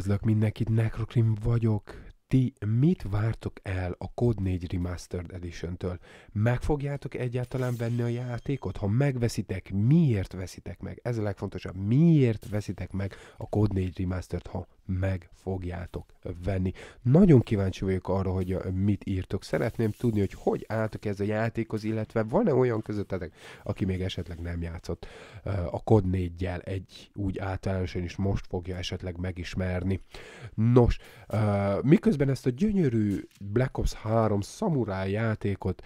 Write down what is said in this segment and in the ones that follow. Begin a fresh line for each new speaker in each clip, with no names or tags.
Üdvözlök mindenkit, Necrocrim vagyok. Ti mit vártok el a Code 4 Remastered Edition-től? Meg fogjátok egyáltalán venni a játékot? Ha megveszitek, miért veszitek meg? Ez a legfontosabb. Miért veszitek meg a Code 4 Remastered, ha meg fogjátok venni. Nagyon kíváncsi vagyok arra, hogy uh, mit írtok. Szeretném tudni, hogy hogy álltok ez a játékhoz, illetve van-e olyan közöttetek, aki még esetleg nem játszott uh, a COD 4 egy úgy általánosan is most fogja esetleg megismerni. Nos, uh, miközben ezt a gyönyörű Black Ops 3 szamuráj játékot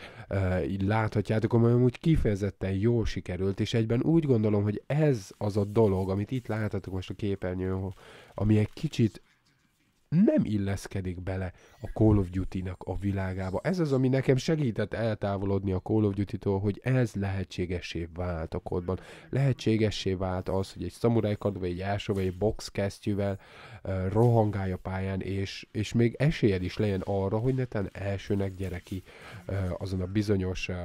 így láthatjátok, amely úgy kifejezetten jól sikerült, és egyben úgy gondolom, hogy ez az a dolog, amit itt láthatok most a képernyőn, ami egy kicsit nem illeszkedik bele a Call of Duty-nak a világába. Ez az, ami nekem segített eltávolodni a Call of Duty-tól, hogy ez lehetségesé vált a kodban. Lehetségesé vált az, hogy egy szamuráj vagy egy ásó, vagy egy box kesztyűvel uh, rohangálja a pályán, és, és még esélyed is legyen arra, hogy netán elsőnek gyere ki uh, azon a bizonyos uh,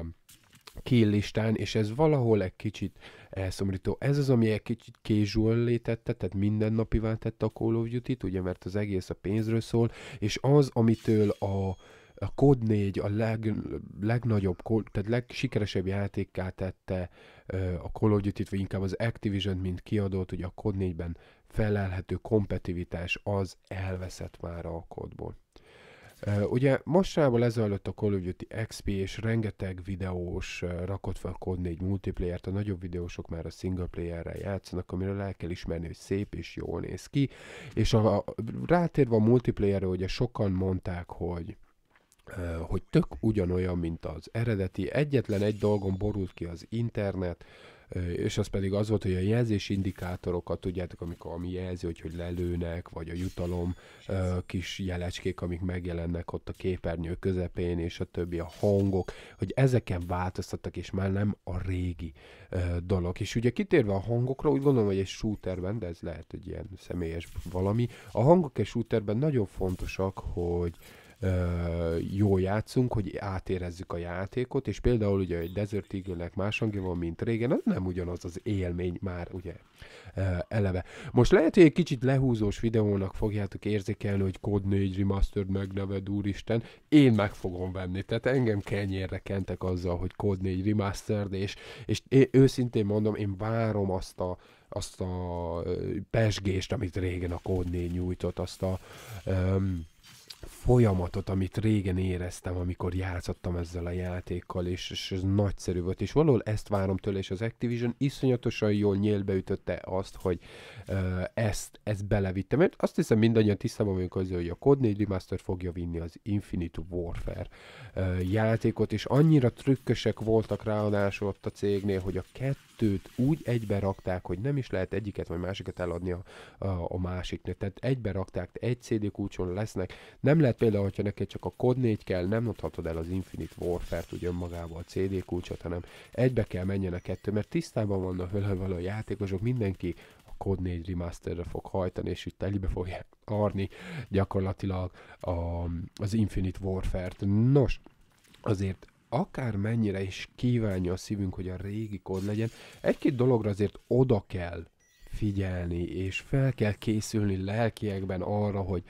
kill listán, és ez valahol egy kicsit elszomorító. Ez az, ami egy kicsit casual létette, tehát mindennapivá tette a Call of Duty-t, ugye, mert az egész a pénzről szól, és az, amitől a a Code 4 a leg, legnagyobb, tehát legsikeresebb játékká tette a Call of Duty-t, vagy inkább az Activision, mint kiadót, hogy a Code 4-ben felelhető kompetitivitás az elveszett már a kódból. Ugye mostanában lezajlott a Call of Duty XP, és rengeteg videós rakott fel Code 4 multiplayer-t, a nagyobb videósok már a single player-rel játszanak, amiről el kell ismerni, hogy szép és jól néz ki, és a, a, rátérve a multiplayerre, ugye sokan mondták, hogy hogy tök ugyanolyan, mint az eredeti. Egyetlen egy dolgon borult ki az internet, és az pedig az volt, hogy a jelzés indikátorokat, tudjátok, amikor ami jelzi, hogy, hogy lelőnek, vagy a jutalom kis jelecskék, amik megjelennek ott a képernyő közepén, és a többi a hangok, hogy ezeken változtattak, és már nem a régi dolog. És ugye kitérve a hangokra, úgy gondolom, hogy egy shooterben, de ez lehet egy ilyen személyes valami, a hangok egy shooterben nagyon fontosak, hogy jól játszunk, hogy átérezzük a játékot, és például ugye egy Desert Eagle-nek más hangja van, mint régen, az nem ugyanaz az élmény már ugye eleve. Most lehet, hogy egy kicsit lehúzós videónak fogjátok érzékelni, hogy Code 4 Remastered megneved, úristen, én meg fogom venni, tehát engem kenyérre kentek azzal, hogy Code 4 Remastered, és, és én, őszintén mondom, én várom azt a azt a pesgést, amit régen a Code 4 nyújtott, azt a um, folyamatot, amit régen éreztem, amikor játszottam ezzel a játékkal, és, és ez nagyszerű volt, és valahol ezt várom tőle, és az Activision iszonyatosan jól nyélbeütötte azt, hogy uh, ezt, ezt belevitte, mert azt hiszem mindannyian tisztában vagyunk az, hogy a Code 4 Remaster fogja vinni az Infinite Warfare uh, játékot, és annyira trükkösek voltak ráadásul ott a cégnél, hogy a kettőt úgy egybe rakták, hogy nem is lehet egyiket vagy másikat eladni a, a, a másiknak, tehát egybe rakták, egy CD kulcson lesznek, nem lehet például, hogyha neked csak a kod 4 kell, nem adhatod el az Infinite Warfare-t úgy önmagával a CD kulcsot, hanem egybe kell menjen a kettő, mert tisztában vannak vele vele a játékosok, mindenki a kod 4 remasterre fog hajtani, és itt elébe fogja arni gyakorlatilag a, az Infinite Warfare-t. Nos, azért akár mennyire is kívánja a szívünk, hogy a régi kód legyen, egy-két dologra azért oda kell figyelni, és fel kell készülni lelkiekben arra, hogy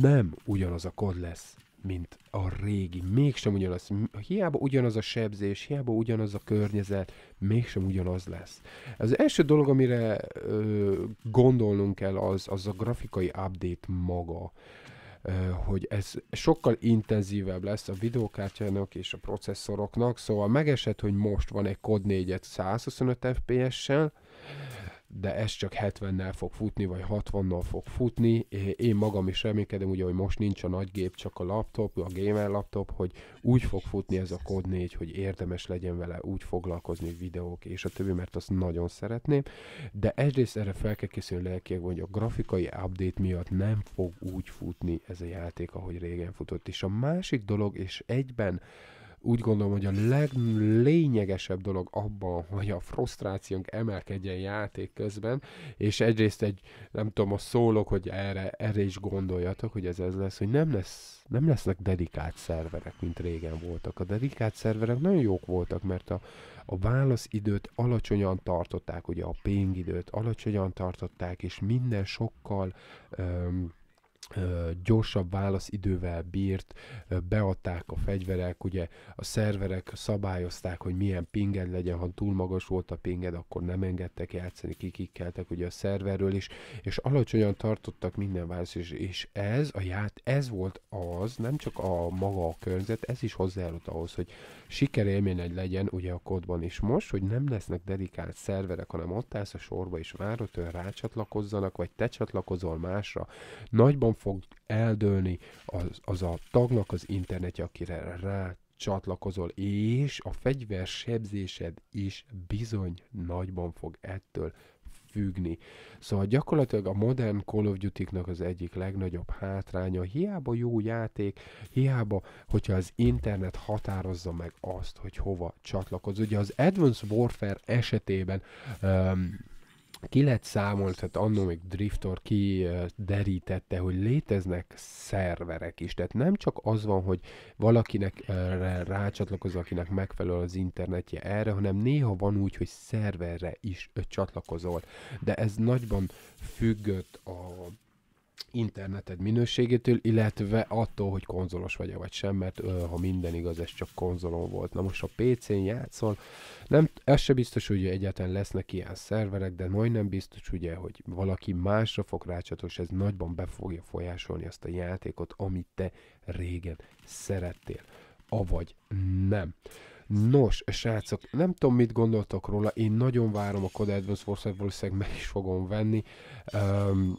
nem ugyanaz a kod lesz, mint a régi. Mégsem ugyanaz. Hiába ugyanaz a sebzés, hiába ugyanaz a környezet, mégsem ugyanaz lesz. Az első dolog, amire ö, gondolnunk kell, az, az a grafikai update maga hogy ez sokkal intenzívebb lesz a videókártyának és a processzoroknak, szóval megesett, hogy most van egy kod 4 125 FPS-sel, de ez csak 70-nel fog futni, vagy 60-nal fog futni. Én magam is reménykedem, ugye, hogy most nincs a nagy gép, csak a laptop, a gamer laptop, hogy úgy fog futni ez a kód 4, hogy érdemes legyen vele úgy foglalkozni, videók és a többi, mert azt nagyon szeretném. De egyrészt erre fel kell készülni lelkiek, hogy a grafikai update miatt nem fog úgy futni ez a játék, ahogy régen futott. És a másik dolog, és egyben úgy gondolom, hogy a leglényegesebb dolog abban, hogy a frusztrációnk emelkedjen játék közben, és egyrészt egy, nem tudom, a szólok, hogy erre, erre is gondoljatok, hogy ez ez lesz, hogy nem lesz nem lesznek dedikált szerverek, mint régen voltak. A dedikált szerverek nagyon jók voltak, mert a, a válaszidőt alacsonyan tartották, ugye a péngidőt alacsonyan tartották, és minden sokkal öm, gyorsabb válaszidővel bírt, beadták a fegyverek, ugye a szerverek szabályozták, hogy milyen pinged legyen, ha túl magas volt a pinged, akkor nem engedtek játszani, kikikkeltek ugye a szerverről is, és alacsonyan tartottak minden válasz, és, és ez a ját, ez volt az, nem csak a maga a környezet, ez is hozzájárult ahhoz, hogy sikerélmény legyen ugye a kodban is most, hogy nem lesznek dedikált szerverek, hanem ott állsz a sorba és várod, hogy rácsatlakozzanak, vagy te csatlakozol másra. Nagyban fog eldőlni az, az a tagnak az internetje, akire rá csatlakozol, és a fegyver sebzésed is bizony nagyban fog ettől függni. Szóval gyakorlatilag a modern Call of duty az egyik legnagyobb hátránya, hiába jó játék, hiába, hogyha az internet határozza meg azt, hogy hova csatlakoz. Ugye az Advanced Warfare esetében um, ki lett számolt, tehát annó még Driftor ki derítette, hogy léteznek szerverek is. Tehát nem csak az van, hogy valakinek eh, rácsatlakoz, akinek megfelel az internetje erre, hanem néha van úgy, hogy szerverre is eh, csatlakozol. De ez nagyban függött a interneted minőségétől, illetve attól, hogy konzolos vagy-e vagy sem, mert ö, ha minden igaz, ez csak konzolon volt. Na most, a PC-n játszol, nem, ez se biztos, hogy egyáltalán lesznek ilyen szerverek, de majdnem biztos, ugye, hogy valaki másra fog és ez nagyban be fogja folyásolni azt a játékot, amit te régen szerettél. Avagy nem. Nos, srácok, nem tudom, mit gondoltok róla, én nagyon várom a Code Advanced Warfare, valószínűleg meg is fogom venni. Um,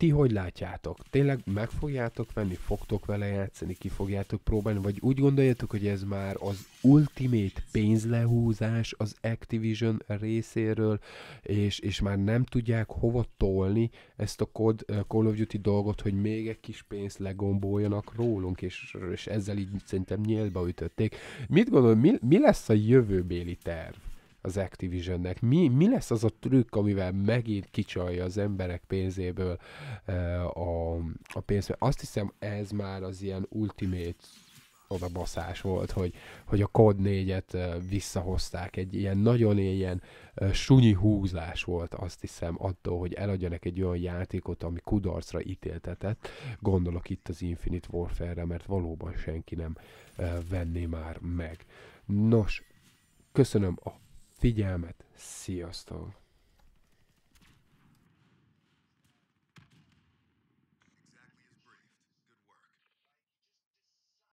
ti hogy látjátok? Tényleg meg fogjátok venni, fogtok vele játszani, ki fogjátok próbálni, vagy úgy gondoljátok, hogy ez már az ultimate pénzlehúzás az Activision részéről, és, és már nem tudják hova tolni ezt a kod eh, Call of Duty dolgot, hogy még egy kis pénzt legomboljanak rólunk, és, és ezzel így szerintem nyílba ütötték. Mit gondol, mi, mi lesz a jövőbéli terv? az Activisionnek. Mi, mi lesz az a trükk, amivel megint kicsalja az emberek pénzéből e, a, a pénzt? azt hiszem, ez már az ilyen ultimate oda baszás volt, hogy, hogy a kod 4-et e, visszahozták, egy ilyen nagyon ilyen e, sunyi húzás volt azt hiszem attól, hogy eladjanak egy olyan játékot, ami kudarcra ítéltetett. Gondolok itt az Infinite Warfare-re, mert valóban senki nem e, venné már meg. Nos, köszönöm a figyelmet. Sziasztok!